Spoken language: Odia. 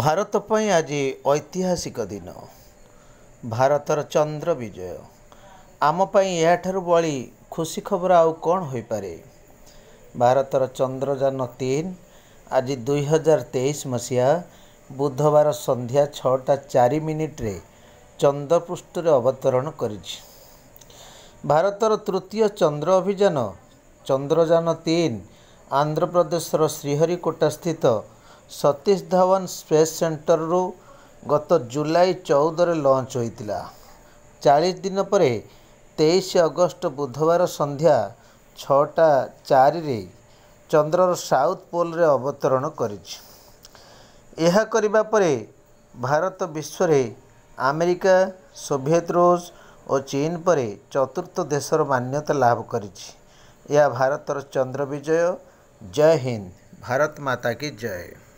ଭାରତ ପାଇଁ ଆଜି ଐତିହାସିକ ଦିନ ଭାରତର ଚନ୍ଦ୍ର ବିଜୟ ଆମ ପାଇଁ ଏହାଠାରୁ ବଳି ଖୁସି ଖବର ଆଉ କ'ଣ ହୋଇପାରେ ଭାରତର ଚନ୍ଦ୍ରଯାନ ତିନି ଆଜି ଦୁଇହଜାର ତେଇଶ ମସିହା ବୁଧବାର ସନ୍ଧ୍ୟା ଛଅଟା ଚାରି ମିନିଟ୍ରେ ଚନ୍ଦ୍ରପୃଷ୍ଠରେ ଅବତରଣ କରିଛି ଭାରତର ତୃତୀୟ ଚନ୍ଦ୍ର ଅଭିଯାନ ଚନ୍ଦ୍ରଯାନ ତିନି ଆନ୍ଧ୍ରପ୍ରଦେଶର ଶ୍ରୀହରିକୋଟା ସ୍ଥିତ ସତୀଶ ଧାୱନ ସ୍ପେସ୍ ସେଣ୍ଟରରୁ ଗତ ଜୁଲାଇ ଚଉଦରେ ଲଞ୍ଚ ହୋଇଥିଲା ଚାଳିଶ ଦିନ ପରେ ତେଇଶ ଅଗଷ୍ଟ ବୁଧବାର ସନ୍ଧ୍ୟା ଛଅଟା ଚାରିରେ ଚନ୍ଦ୍ରର ସାଉଥ୍ ପୋଲରେ ଅବତରଣ କରିଛି ଏହା କରିବା ପରେ ଭାରତ ବିଶ୍ୱରେ ଆମେରିକା ସୋଭିଏତ ରୁଷ ଓ ଚୀନ ପରେ ଚତୁର୍ଥ ଦେଶର ମାନ୍ୟତା ଲାଭ କରିଛି ଏହା ଭାରତର ଚନ୍ଦ୍ର ବିଜୟ ଜୟ ହିନ୍ଦ ଭାରତ ମାତା କି ଜୟ